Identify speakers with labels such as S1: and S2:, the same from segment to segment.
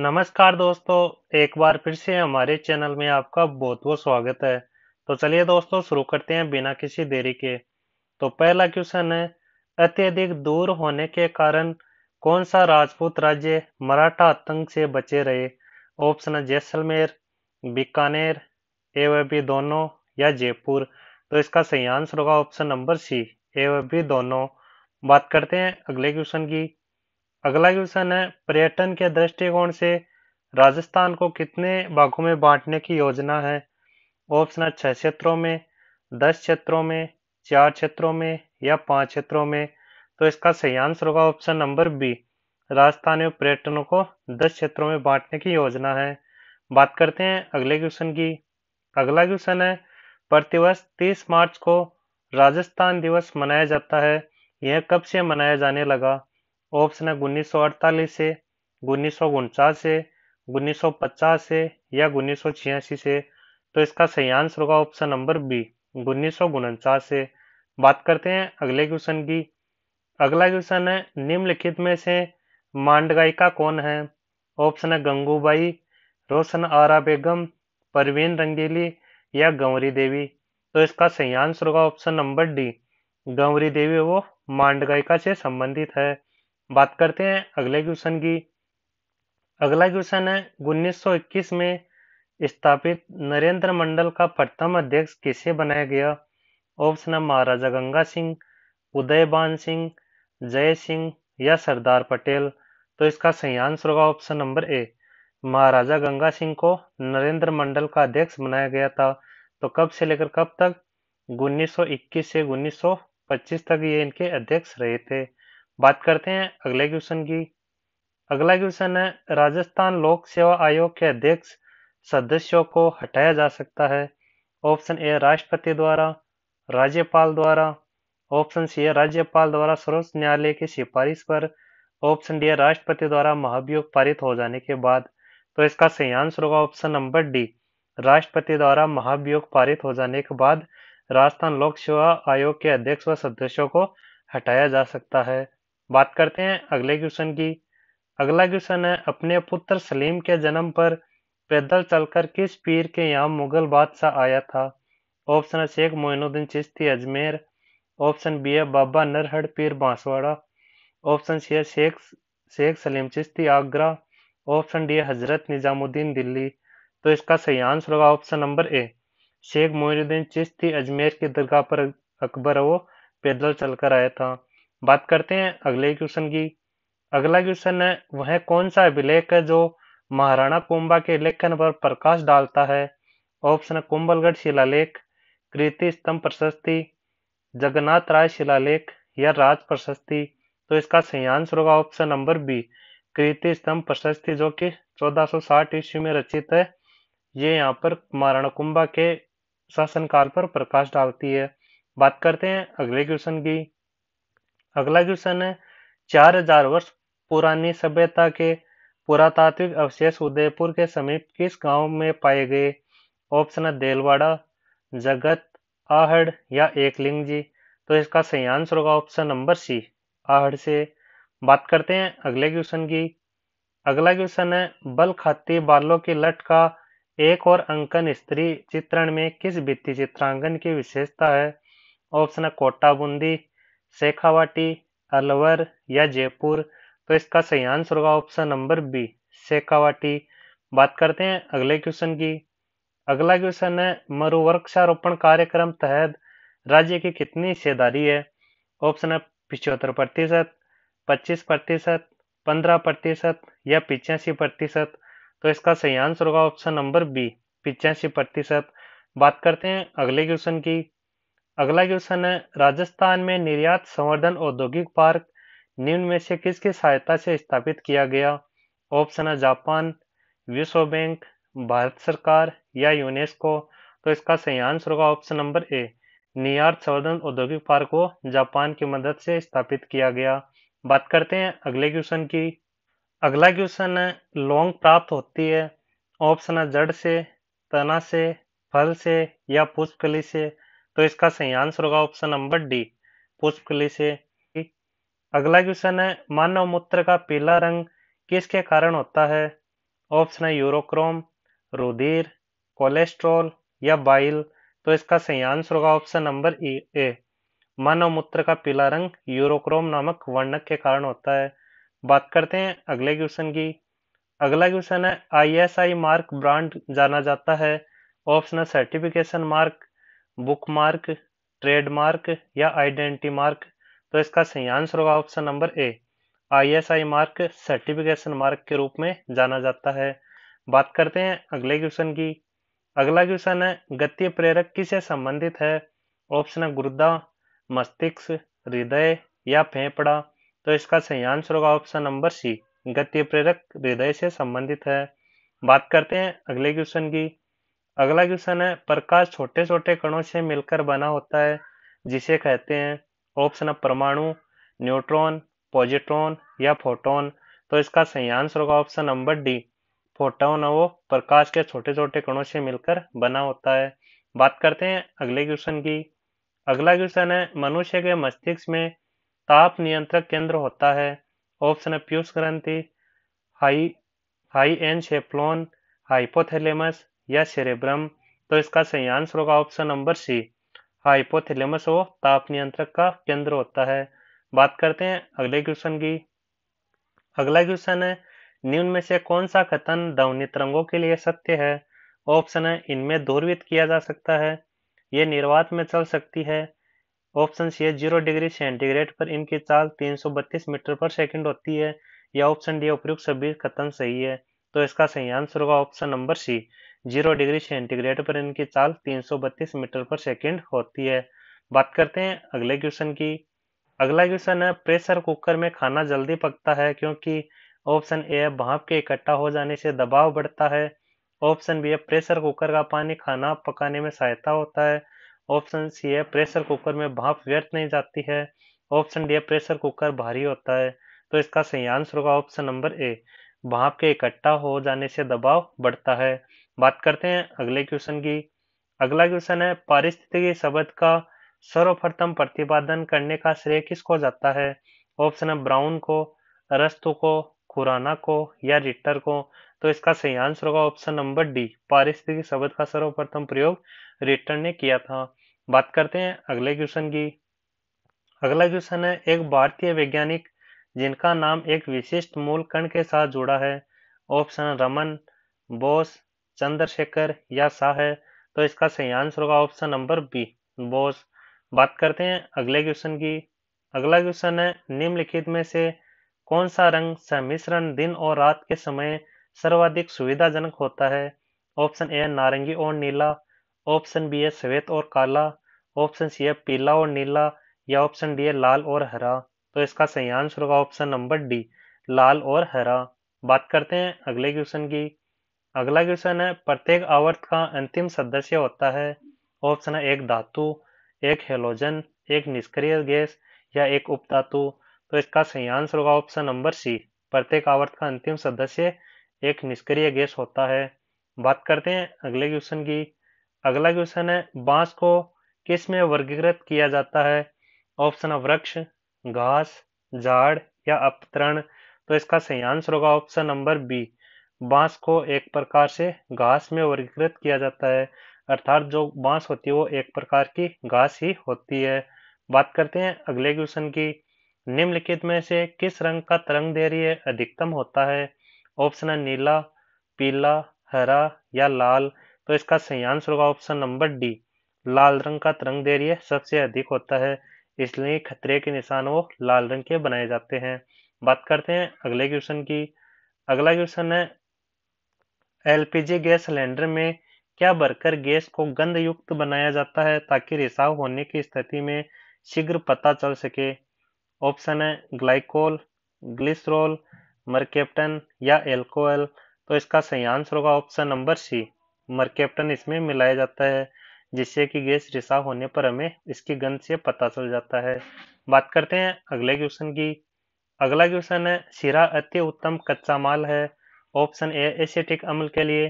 S1: नमस्कार दोस्तों एक बार फिर से हमारे चैनल में आपका बहुत बहुत स्वागत है तो चलिए दोस्तों शुरू करते हैं बिना किसी देरी के तो पहला क्वेश्चन है अत्यधिक दूर होने के कारण कौन सा राजपूत राज्य मराठा आतंक से बचे रहे ऑप्शन है जैसलमेर बीकानेर ए व बी दोनों या जयपुर तो इसका सही आंसर होगा ऑप्शन नंबर सी ए व बी दोनों बात करते हैं अगले क्वेश्चन की अगला क्वेश्चन है पर्यटन के दृष्टिकोण से राजस्थान को कितने भागों में बांटने की योजना है ऑप्शन है छह क्षेत्रों में दस क्षेत्रों में चार क्षेत्रों में या पांच क्षेत्रों में तो इसका सही आंसर होगा ऑप्शन नंबर बी राजस्थान एवं पर्यटनों को दस क्षेत्रों में बांटने की योजना है बात करते हैं अगले क्वेश्चन की अगला क्वेश्चन है प्रतिवर्ष तीस मार्च को राजस्थान दिवस मनाया जाता है यह कब से मनाया जाने लगा ऑप्शन है उन्नीस सौ अड़तालीस से उन्नीस सौ उनचास से उन्नीस सौ पचास से या उन्नीस सौ छियासी से तो इसका सही आंसर होगा ऑप्शन नंबर बी उन्नीस सौ उनचास से बात करते हैं अगले क्वेश्चन की अगला क्वेश्चन है निम्नलिखित में से मांडगायिका कौन है ऑप्शन है गंगूबाई रोशन आरा बेगम परवीन रंगीली या गौरी देवी तो इसका सही आंसर होगा option number D Gauri Devi वो मांडगायिका से संबंधित है बात करते हैं अगले क्वेश्चन की अगला क्वेश्चन है 1921 में स्थापित नरेंद्र मंडल का प्रथम अध्यक्ष किसे बनाया गया ऑप्शन है महाराजा गंगा सिंह उदयबान सिंह जय सिंह या सरदार पटेल तो इसका सही आंसर होगा option number A Maharaja Ganga Singh को नरेंद्र मंडल का अध्यक्ष बनाया गया था तो कब से लेकर कब तक 1921 से 1925 तक ये इनके अध्यक्ष रहे थे बात करते हैं अगले क्वेश्चन की अगला क्वेश्चन है राजस्थान लोक सेवा आयोग के अध्यक्ष सदस्यों को हटाया जा सकता है ऑप्शन ए राष्ट्रपति द्वारा राज्यपाल द्वारा ऑप्शन सी है राज्यपाल द्वारा सर्वोच्च न्यायालय की सिफारिश पर ऑप्शन डी है राष्ट्रपति द्वारा महाभियोग पारित हो जाने के बाद तो इसका सही आंसर होगा ऑप्शन नंबर डी राष्ट्रपति द्वारा महाभियोग पारित हो जाने के बाद राजस्थान लोक सेवा आयोग के अध्यक्ष व सदस्यों को हटाया जा सकता है बात करते हैं अगले क्वेश्चन की अगला क्वेश्चन है अपने पुत्र सलीम के जन्म पर पैदल चलकर किस पीर के यहाँ मुगल बादशाह आया था ऑप्शन है शेख मोइनुद्दीन चिश्ती अजमेर ऑप्शन बी है बाबा नरहड़ पीर बांसवाड़ा ऑप्शन सी है शेख शेख सलीम चिश्ती आगरा ऑप्शन डी है हजरत निजामुद्दीन दिल्ली तो इसका सही आंसर होगा option number A Sheikh Moinuddin Chishti Ajmer की दरगाह पर अकबर वो पैदल चलकर आया था बात करते हैं अगले क्वेश्चन की अगला क्वेश्चन है वह कौन सा अभिलेख है जो महाराणा कुंभा के लेखन पर प्रकाश डालता है ऑप्शन है कुंभलगढ़ शिलालेख कृति स्तंभ प्रशस्ति जगन्नाथ राय शिलालेख या राज प्रशस्ति तो इसका सही आंसर होगा ऑप्शन नंबर बी कृति स्तंभ प्रशस्ति जो कि 1460 ईस्वी में रचित है ये यहाँ पर महाराणा कुंभा के शासनकाल पर प्रकाश डालती है बात करते हैं अगले क्वेश्चन की अगला क्वेश्चन है चार हजार वर्ष पुरानी सभ्यता के पुरातात्विक अवशेष उदयपुर के समीप किस गांव में पाए गए ऑप्शन है देलवाड़ा जगत आहड़ या एकलिंग जी तो इसका सही आंसर होगा ऑप्शन नंबर सी आहड़ से बात करते हैं अगले क्वेश्चन की अगला क्वेश्चन है बल खाती बालों की लट का एक और अंकन स्त्री चित्रण में किस भित्ति चित्रांकन की विशेषता है ऑप्शन है कोटा बूंदी शेखावाटी अलवर या जयपुर तो इसका सही आंसर होगा ऑप्शन नंबर बी शेखावाटी बात करते हैं अगले क्वेश्चन की अगला क्वेश्चन है मरु वृक्षारोपण कार्यक्रम तहत राज्य की कितनी हिस्सेदारी है ऑप्शन है पिछहत्तर प्रतिशत पच्चीस प्रतिशत पंद्रह प्रतिशत या पिचासी प्रतिशत तो इसका सही आंसर होगा ऑप्शन नंबर बी पिचासी प्रतिशत बात करते हैं अगले क्वेश्चन की अगला क्वेश्चन है राजस्थान में निर्यात संवर्धन औद्योगिक पार्क निम्न में से किसकी सहायता से स्थापित किया गया ऑप्शन है जापान विश्व बैंक भारत सरकार या यूनेस्को तो इसका सही आंसर होगा ऑप्शन नंबर ए निर्यात संवर्धन औद्योगिक पार्क को जापान की मदद से स्थापित किया गया बात करते हैं अगले क्वेश्चन की अगला क्वेश्चन है लौंग प्राप्त होती है ऑप्शन है जड़ से तना से फल से या पुष्पकली से तो इसका सही आंसर होगा ऑप्शन नंबर डी पुष्पकली से अगला क्वेश्चन है मानव मूत्र का पीला रंग किसके कारण होता है ऑप्शन है यूरोक्रोम रुधिर कोलेस्ट्रॉल या बाइल तो इसका सही आंसर होगा ऑप्शन नंबर ई ए मानव मूत्र का पीला रंग यूरोक्रोम नामक वर्णक के कारण होता है बात करते हैं अगले क्वेश्चन की अगला क्वेश्चन है आईएसआई मार्क ब्रांड जाना जाता है ऑप्शन है certification mark book mark trademark या आइडेंटिटी मार्क तो इसका सही आंसर होगा option number A ISI mark certification mark के रूप में जाना जाता है बात करते हैं अगले क्वेश्चन की अगला क्वेश्चन है गति प्रेरक किसे संबंधित है ऑप्शन है गुर्दा मस्तिष्क हृदय या फेफड़ा तो इसका सही आंसर होगा ऑप्शन नंबर सी गति प्रेरक हृदय से संबंधित है बात करते हैं अगले क्वेश्चन की अगला क्वेश्चन है प्रकाश छोटे छोटे कणों से मिलकर बना होता है जिसे कहते हैं ऑप्शन है परमाणु न्यूट्रॉन पॉजिट्रॉन या फोटोन तो इसका सही आंसर होगा ऑप्शन नंबर डी फोटोन वो प्रकाश के छोटे छोटे कणों से मिलकर बना होता है बात करते हैं अगले क्वेश्चन की अगला क्वेश्चन है मनुष्य के मस्तिष्क में ताप नियंत्रक केंद्र होता है ऑप्शन है पीयूष ग्रंथि हाई हाई एन शेफलोन हाइपोथेलेमस या सेरेब्रम तो इसका सही आंसर होगा ऑप्शन नंबर सी हाइपोथैलेमस वो ताप नियंत्रक का केंद्र होता है बात करते हैं अगले क्वेश्चन की अगला क्वेश्चन है निम्न में से कौन सा कथन ध्वनि तरंगों के लिए सत्य है ऑप्शन है इनमें दूरवित किया जा सकता है ये निर्वात में चल सकती है ऑप्शन सी है जीरो डिग्री सेंटीग्रेड पर इनकी चाल 332 मीटर पर सेकंड होती है या ऑप्शन डी उपयुक्त सभी कथन सही है तो इसका सही आंसर होगा option number C zero degree centigrade पर इनकी चाल 332 मीटर पर सेकेंड होती है बात करते हैं अगले क्वेश्चन की अगला क्वेश्चन है प्रेशर कुकर में खाना जल्दी पकता है क्योंकि ऑप्शन ए है भाप के इकट्ठा हो जाने से दबाव बढ़ता है ऑप्शन बी है प्रेशर कुकर का पानी खाना पकाने में सहायता होता है ऑप्शन सी है प्रेशर कुकर में भाप व्यर्थ नहीं जाती है ऑप्शन डी है प्रेशर कुकर भारी होता है तो इसका सही आंसर होगा ऑप्शन नंबर ए भाप के इकट्ठा हो जाने से दबाव बढ़ता है बात करते हैं अगले क्वेश्चन की अगला क्वेश्चन है पारिस्थितिकी शब्द का सर्वप्रथम प्रतिपादन करने का श्रेय किसको जाता है ऑप्शन है ब्राउन को अरस्तु को खुराना को या रिटर को तो इसका सही आंसर होगा ऑप्शन नंबर डी पारिस्थितिकी शब्द का सर्वप्रथम प्रयोग रिटर ने किया था बात करते हैं अगले क्वेश्चन की अगला क्वेश्चन है एक भारतीय वैज्ञानिक जिनका नाम एक विशिष्ट मूल कण के साथ जुड़ा है ऑप्शन रमन बोस चंद्रशेखर या शाह है तो इसका सही आंसर होगा ऑप्शन नंबर बी बोस बात करते हैं अगले क्वेश्चन की अगला क्वेश्चन है निम्नलिखित में से कौन सा रंग सम्मिश्रण दिन और रात के समय सर्वाधिक सुविधाजनक होता है ऑप्शन ए नारंगी और नीला ऑप्शन बी है श्वेत और काला ऑप्शन सी है पीला और नीला या ऑप्शन डी है लाल और हरा तो इसका सही आंसर होगा ऑप्शन नंबर डी लाल और हरा बात करते हैं अगले क्वेश्चन की अगला क्वेश्चन है प्रत्येक आवर्त का अंतिम सदस्य होता है ऑप्शन है एक धातु एक हेलोजन एक निष्क्रिय गैस या एक उपधातु तो इसका सही आंसर होगा ऑप्शन नंबर सी प्रत्येक आवर्त का अंतिम सदस्य एक निष्क्रिय गैस होता है बात करते हैं अगले क्वेश्चन की अगला क्वेश्चन है बांस को किस में वर्गीकृत किया जाता है ऑप्शन है वृक्ष घास झाड़ या अपतरण तो इसका सही आंसर होगा ऑप्शन नंबर बी बांस को एक प्रकार से घास में वर्गीकृत किया जाता है अर्थात जो बांस होती है वो एक प्रकार की घास ही होती है बात करते हैं अगले क्वेश्चन की निम्नलिखित में से किस रंग का तरंग धैर्य अधिकतम होता है ऑप्शन है नीला पीला हरा या लाल तो इसका सही आंसर होगा ऑप्शन नंबर डी लाल रंग का तरंग दैर्य सबसे अधिक होता है इसलिए खतरे के निशान वो लाल रंग के बनाए जाते हैं बात करते हैं अगले क्वेश्चन की अगला क्वेश्चन है एलपीजी गैस सिलेंडर में क्या भरकर गैस को गंध युक्त बनाया जाता है ताकि रिसाव होने की स्थिति में शीघ्र पता चल सके ऑप्शन है ग्लाइकोल ग्लिसरोल मरकेप्टन या एल्कोहल तो इसका सही आंसर होगा ऑप्शन नंबर सी मरकेप्टन इसमें मिलाया जाता है जिससे कि गैस रिसाव होने पर हमें इसकी गंध से पता चल जाता है बात करते हैं अगले क्वेश्चन की अगला क्वेश्चन है सिरा अति उत्तम कच्चा माल है ऑप्शन ए एसिटिक अम्ल के लिए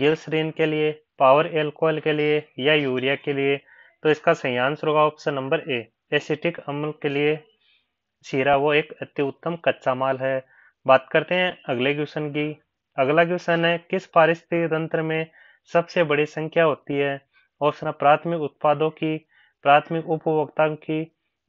S1: गिल्सरीन के लिए पावर एल्कोहल के लिए या यूरिया के लिए तो इसका सही आंसर होगा ऑप्शन नंबर ए एसिटिक अम्ल के लिए शीरा वो एक अति उत्तम कच्चा माल है बात करते हैं अगले क्वेश्चन की अगला क्वेश्चन है किस पारिस्थितिक तंत्र में सबसे बड़ी संख्या होती है ऑप्शन प्राथमिक उत्पादों की प्राथमिक उपभोक्ताओं की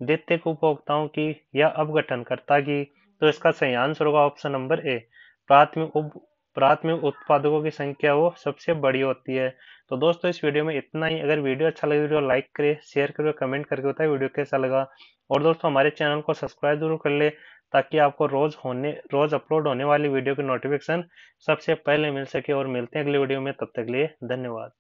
S1: द्वितीय उपभोक्ताओं की या अवगठनकर्ता की तो इसका सही आंसर होगा ऑप्शन नंबर ए प्राथमिक उप प्राथमिक उत्पादकों की संख्या वो सबसे बड़ी होती है तो दोस्तों इस वीडियो में इतना ही अगर वीडियो अच्छा लगे वीडियो लाइक करे शेयर और कमेंट करके बताएं वीडियो कैसा लगा और दोस्तों हमारे चैनल को सब्सक्राइब जरूर कर ले ताकि आपको रोज होने रोज अपलोड होने वाली वीडियो की नोटिफिकेशन सबसे पहले मिल सके और मिलते हैं अगले वीडियो में तब तक लिए धन्यवाद